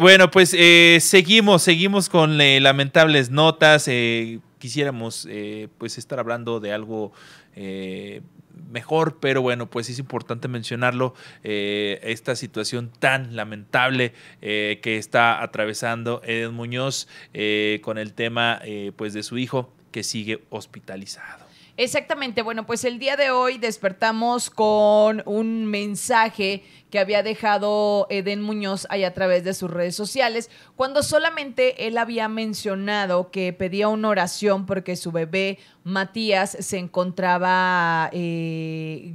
bueno, pues eh, seguimos, seguimos con eh, lamentables notas. Eh, quisiéramos pues estar hablando de algo mejor, pero bueno, pues es importante mencionarlo, esta situación tan lamentable que está atravesando Eden Muñoz con el tema pues de su hijo que sigue hospitalizado. Exactamente, bueno, pues el día de hoy despertamos con un mensaje que había dejado Eden Muñoz ahí a través de sus redes sociales, cuando solamente él había mencionado que pedía una oración porque su bebé Matías se encontraba eh,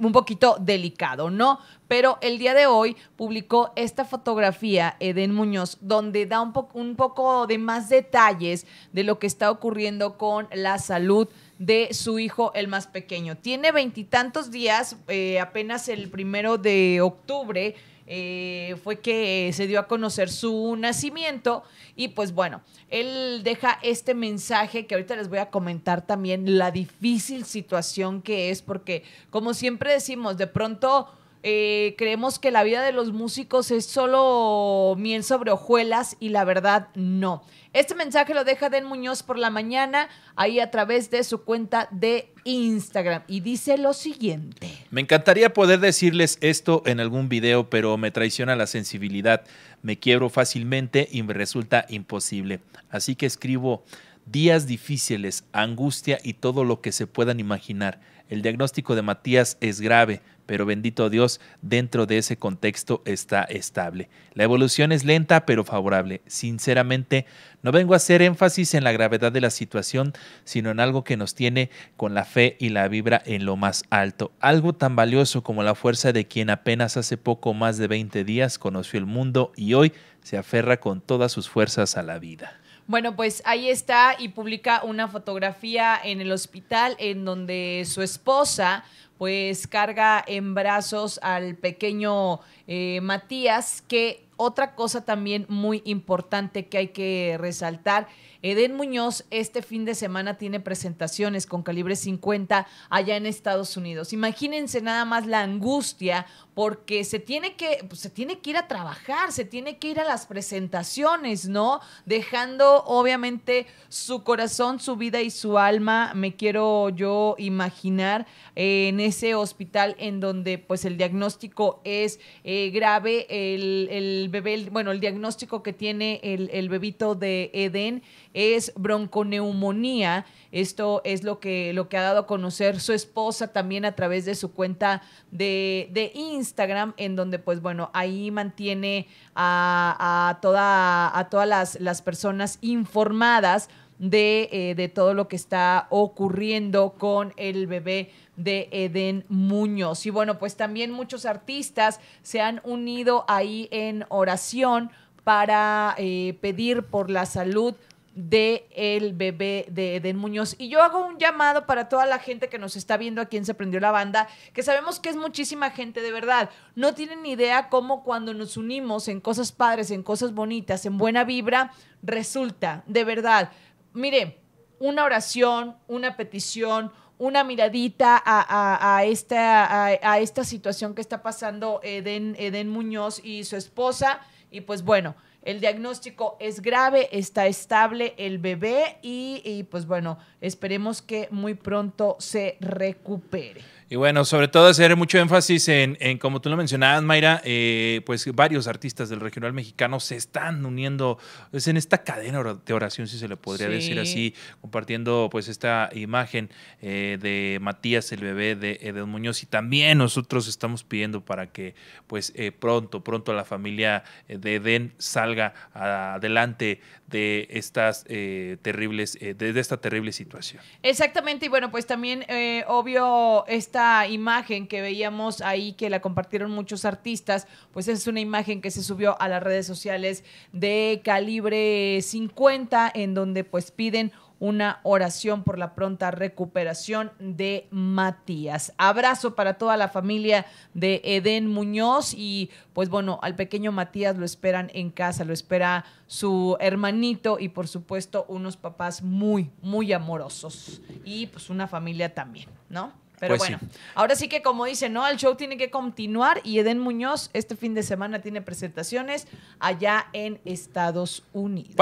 un poquito delicado, ¿no? Pero el día de hoy publicó esta fotografía Eden Muñoz, donde da un, un poco de más detalles de lo que está ocurriendo con la salud de su hijo, el más pequeño. Tiene veintitantos días, eh, apenas el primero de octubre. Eh, fue que eh, se dio a conocer su nacimiento y pues bueno, él deja este mensaje que ahorita les voy a comentar también la difícil situación que es porque como siempre decimos, de pronto eh, creemos que la vida de los músicos es solo miel sobre hojuelas y la verdad no. Este mensaje lo deja Den Muñoz por la mañana, ahí a través de su cuenta de Instagram. Y dice lo siguiente. Me encantaría poder decirles esto en algún video, pero me traiciona la sensibilidad. Me quiebro fácilmente y me resulta imposible. Así que escribo días difíciles, angustia y todo lo que se puedan imaginar. El diagnóstico de Matías es grave, pero bendito Dios, dentro de ese contexto está estable. La evolución es lenta pero favorable. Sinceramente, no vengo a hacer énfasis en la gravedad de la situación, sino en algo que nos tiene con la fe y la vibra en lo más alto, algo tan valioso como la fuerza de quien apenas hace poco más de 20 días conoció el mundo y hoy se aferra con todas sus fuerzas a la vida. Bueno, pues ahí está y publica una fotografía en el hospital en donde su esposa pues carga en brazos al pequeño eh, Matías que otra cosa también muy importante que hay que resaltar. Eden Muñoz este fin de semana tiene presentaciones con calibre 50 allá en Estados Unidos. Imagínense nada más la angustia porque se tiene que pues, se tiene que ir a trabajar, se tiene que ir a las presentaciones, ¿no? Dejando obviamente su corazón, su vida y su alma, me quiero yo imaginar en ese hospital en donde pues el diagnóstico es eh, grave, el, el bebé, bueno, el diagnóstico que tiene el, bebito de Eden es bronconeumonía. Esto es lo que, lo que ha dado a conocer su esposa también a través de su cuenta de, Instagram, en donde, pues bueno, ahí mantiene a, toda, a todas las, las personas informadas eh, de, todo lo que está ocurriendo con el bebé de Eden Muñoz. Y bueno, pues también muchos artistas se han unido ahí en oración para eh, pedir por la salud de el bebé de Eden Muñoz. Y yo hago un llamado para toda la gente que nos está viendo a quien se prendió la banda, que sabemos que es muchísima gente de verdad. No tienen ni idea cómo cuando nos unimos en cosas padres, en cosas bonitas, en buena vibra, resulta, de verdad mire, una oración, una petición, una miradita a, esta, situación que está pasando Eden, Muñoz y su esposa. Y pues bueno, el diagnóstico es grave, está estable el bebé y, pues bueno, esperemos que muy pronto se recupere. Y bueno, sobre todo hacer mucho énfasis en, como tú lo mencionabas, Mayra, eh, pues varios artistas del regional mexicano se están uniendo pues, en esta cadena de oración, si se le podría decir así, compartiendo pues esta imagen eh, de Matías, el bebé de Edén Muñoz. Y también nosotros estamos pidiendo para que pues eh, pronto, pronto la familia de Edén salga adelante de estas terribles, de, de, esta terrible situación. Exactamente, y bueno, pues también obvio está imagen que veíamos ahí que la compartieron muchos artistas, pues es una imagen que se subió a las redes sociales de calibre 50 en donde pues piden una oración por la pronta recuperación de Matías. Abrazo para toda la familia de Edén Muñoz y pues bueno, al pequeño Matías lo esperan en casa, lo espera su hermanito y por supuesto unos papás muy, muy amorosos y pues una familia también, ¿no? Pero pues bueno, ahora sí que como dice, ¿no? El show tiene que continuar y Eden Muñoz este fin de semana tiene presentaciones allá en Estados Unidos.